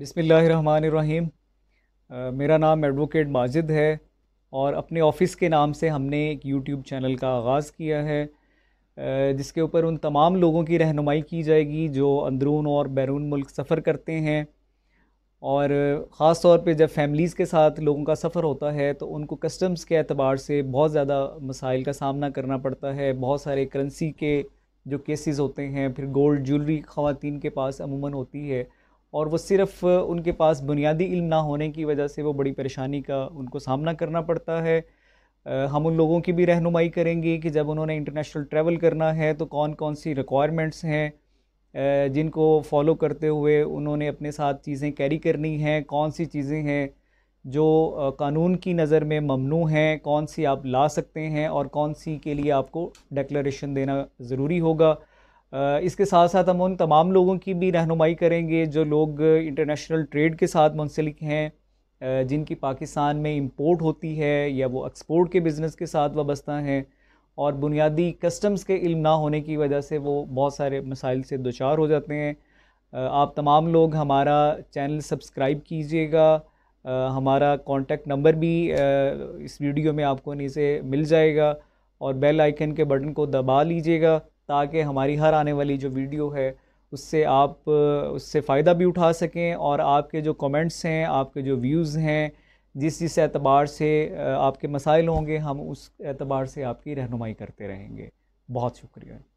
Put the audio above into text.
बिसमीम मेरा नाम एडवोकेट माजिद है और अपने ऑफिस के नाम से हमने एक यूट्यूब चैनल का आगाज़ किया है जिसके ऊपर उन तमाम लोगों की रहनुमाई की जाएगी जो अंदरून और बैरून मुल्क सफ़र करते हैं और ख़ास तौर पे जब फैमिलीज़ के साथ लोगों का सफ़र होता है तो उनको कस्टम्स के अतबार से बहुत ज़्यादा मसाइल का सामना करना पड़ता है बहुत सारे करेंसी के जो केसेस होते हैं फिर गोल्ड ज्वेलरी ख़वान के पास अमूमन होती है और वो सिर्फ़ उनके पास बुनियादी इल्म ना होने की वजह से वो बड़ी परेशानी का उनको सामना करना पड़ता है हम उन लोगों की भी रहनुमाई करेंगे कि जब उन्होंने इंटरनेशनल ट्रैवल करना है तो कौन कौन सी रिक्वायरमेंट्स हैं जिनको फॉलो करते हुए उन्होंने अपने साथ चीज़ें कैरी करनी हैं कौन सी चीज़ें हैं जो कानून की नज़र में ममनू हैं कौन सी आप ला सकते हैं और कौन सी के लिए आपको डेक्लेशन देना ज़रूरी होगा इसके साथ साथ हम उन तमाम लोगों की भी रहनुमाई करेंगे जो लोग इंटरनेशनल ट्रेड के साथ मुंसलिक हैं जिनकी पाकिस्तान में इम्पोर्ट होती है या वो एक्सपोर्ट के बिज़नेस के साथ वाबस्ता हैं और बुनियादी कस्टम्स के इल्म ना होने की वजह से वो बहुत सारे मसाइल से दोचार हो जाते हैं आप तमाम लोग हमारा चैनल सब्सक्राइब कीजिएगा हमारा कॉन्टैक्ट नंबर भी इस वीडियो में आपको नीचे मिल जाएगा और बेल आइकन के बटन को दबा लीजिएगा ताकि हमारी हर आने वाली जो वीडियो है उससे आप उससे फ़ायदा भी उठा सकें और आपके जो कमेंट्स हैं आपके जो व्यूज़ हैं जिस जिस एतबार से आपके मसाइल होंगे हम उस एतबार से आपकी रहनुमाई करते रहेंगे बहुत शुक्रिया